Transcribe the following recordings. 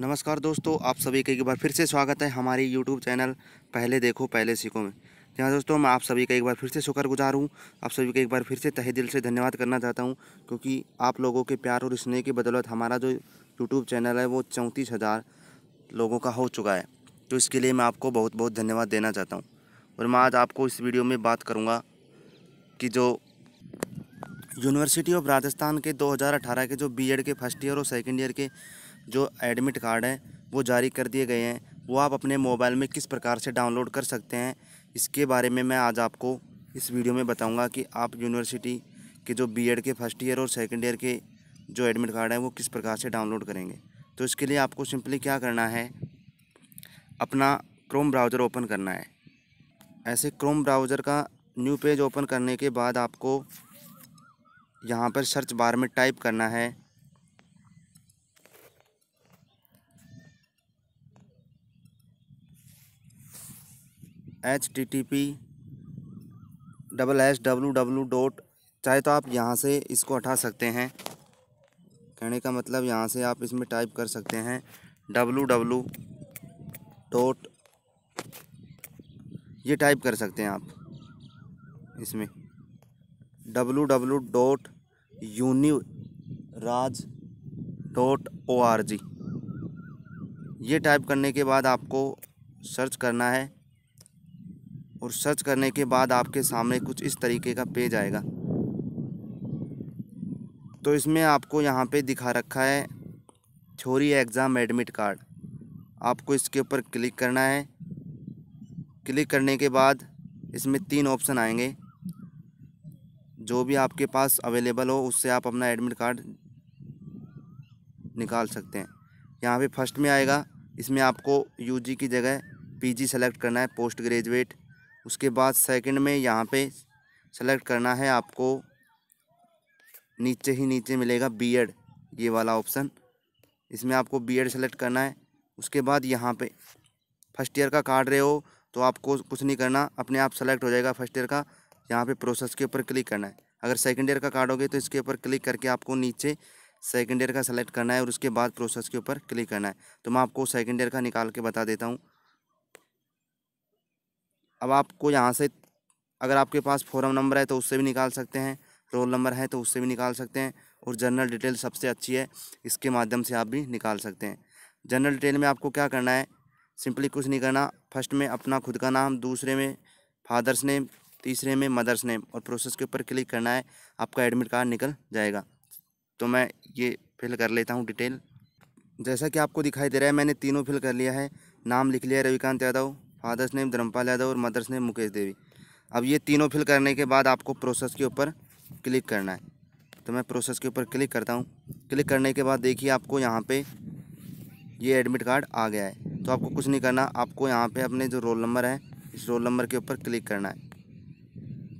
नमस्कार दोस्तों आप सभी का एक बार फिर से स्वागत है हमारे यूट्यूब चैनल पहले देखो पहले सीखो में जहाँ दोस्तों मैं आप सभी का एक बार फिर से शुक्रगुजार हूँ आप सभी का एक बार फिर से तहे दिल से धन्यवाद करना चाहता हूँ क्योंकि आप लोगों के प्यार और स्नेह की बदौलत हमारा जो यूट्यूब चैनल है वो चौंतीस हज़ार लोगों का हो चुका है तो इसके लिए मैं आपको बहुत बहुत धन्यवाद देना चाहता हूँ और मैं आज आपको इस वीडियो में बात करूँगा कि जो यूनिवर्सिटी ऑफ राजस्थान के 2018 के जो बीएड के फर्स्ट ईयर और सेकंड ईयर के जो एडमिट कार्ड हैं वो जारी कर दिए गए हैं वो आप अपने मोबाइल में किस प्रकार से डाउनलोड कर सकते हैं इसके बारे में मैं आज आपको इस वीडियो में बताऊंगा कि आप यूनिवर्सिटी के जो बीएड के फर्स्ट ईयर और सेकंड ईयर के जो एडमिट कार्ड है वो किस प्रकार से डाउनलोड करेंगे तो इसके लिए आपको सिंपली क्या करना है अपना क्रोम ब्राउज़र ओपन करना है ऐसे क्रोम ब्राउज़र का न्यू पेज ओपन करने के बाद आपको यहाँ पर सर्च बार में टाइप करना है H T T P double H W W dot चाहे तो आप यहाँ से इसको हटा सकते हैं कहने का मतलब यहाँ से आप इसमें टाइप कर सकते हैं डब्लू डब्लू डॉट ये टाइप कर सकते हैं आप इसमें डब्लू डब्लू डॉट यूनिव राज डॉट ओ आर जी ये टाइप करने के बाद आपको सर्च करना है और सर्च करने के बाद आपके सामने कुछ इस तरीके का पेज आएगा तो इसमें आपको यहाँ पे दिखा रखा है थ्योरी एग्ज़ाम एडमिट कार्ड आपको इसके ऊपर क्लिक करना है क्लिक करने के बाद इसमें तीन ऑप्शन आएंगे जो भी आपके पास अवेलेबल हो उससे आप अपना एडमिट कार्ड निकाल सकते हैं यहाँ पे फर्स्ट में आएगा इसमें आपको यूजी की जगह पीजी सेलेक्ट करना है पोस्ट ग्रेजुएट उसके बाद सेकंड में यहाँ पे सेलेक्ट करना है आपको नीचे ही नीचे मिलेगा बीएड ये वाला ऑप्शन इसमें आपको बीएड सेलेक्ट करना है उसके बाद यहाँ पे फर्स्ट ईयर का कार्ड रहे हो तो आपको कुछ नहीं करना अपने आप सेलेक्ट हो जाएगा फर्स्ट ईयर का यहाँ पे प्रोसेस के ऊपर क्लिक करना है अगर सेकेंड ईयर का कार्ड काटोगे तो इसके ऊपर क्लिक करके आपको नीचे सेकेंड ईयर का सेलेक्ट करना है और उसके बाद प्रोसेस के ऊपर क्लिक करना है तो मैं आपको सेकेंड ईयर का निकाल के बता देता हूँ अब आपको यहाँ से अगर आपके पास फॉरम नंबर है तो उससे भी निकाल सकते हैं रोल नंबर है तो उससे भी निकाल सकते हैं और जनरल डिटेल सबसे अच्छी है इसके माध्यम से आप भी निकाल सकते हैं जनरल डिटेल में आपको क्या करना है सिंपली कुछ नहीं करना फर्स्ट में अपना खुद का नाम दूसरे में फादर्स नेम तीसरे में मदर्स नेम और प्रोसेस के ऊपर क्लिक करना है आपका एडमिट कार्ड निकल जाएगा तो मैं ये फिल कर लेता हूँ डिटेल जैसा कि आपको दिखाई दे रहा है मैंने तीनों फिल कर लिया है नाम लिख लिया रविकांत यादव फादर्स नेम धर्मपाल यादव और मदर्स नेम मुकेश देवी अब ये तीनों फिल करने के बाद आपको प्रोसेस के ऊपर क्लिक करना है तो मैं प्रोसेस के ऊपर क्लिक करता हूँ क्लिक करने के बाद देखिए आपको यहाँ पे ये एडमिट कार्ड आ गया है तो आपको कुछ नहीं करना आपको यहाँ पे अपने जो रोल नंबर है इस रोल नंबर के ऊपर क्लिक करना है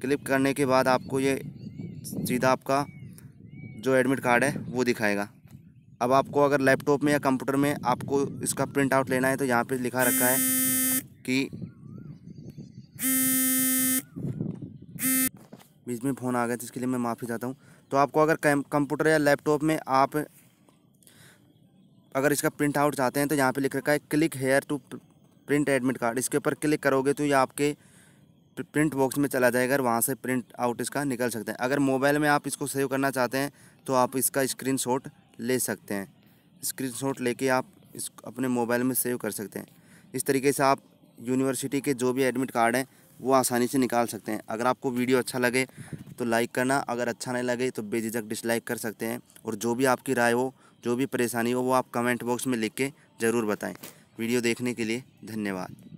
क्लिक करने के बाद आपको ये सीधा आपका जो एडमिट कार्ड है वो दिखाएगा अब आपको अगर लैपटॉप में या कंप्यूटर में आपको इसका प्रिंट आउट लेना है तो यहाँ पे लिखा रखा है कि बीच में फ़ोन आ गया इसके लिए मैं माफ़ी चाहता हूँ तो आपको अगर कंप्यूटर या लैपटॉप में आप अगर इसका प्रिंट आउट चाहते हैं तो यहाँ पे लिख रखा है click here to print admit card इसके ऊपर क्लिक करोगे तो ये आपके प्रिंट बॉक्स में चला जाएगा और वहाँ से प्रिंट आउट इसका निकल सकते हैं अगर मोबाइल में आप इसको सेव करना चाहते हैं तो आप इसका स्क्रीनशॉट ले सकते हैं स्क्रीन लेके आप इस अपने मोबाइल में सेव कर सकते हैं इस तरीके से आप यूनिवर्सिटी के जो भी एडमिट कार्ड हैं वो आसानी से निकाल सकते हैं अगर आपको वीडियो अच्छा लगे तो लाइक करना अगर अच्छा नहीं लगे तो बेझिझक डिसलाइक कर सकते हैं और जो भी आपकी राय हो जो भी परेशानी हो वो आप कमेंट बॉक्स में लिख के ज़रूर बताएं वीडियो देखने के लिए धन्यवाद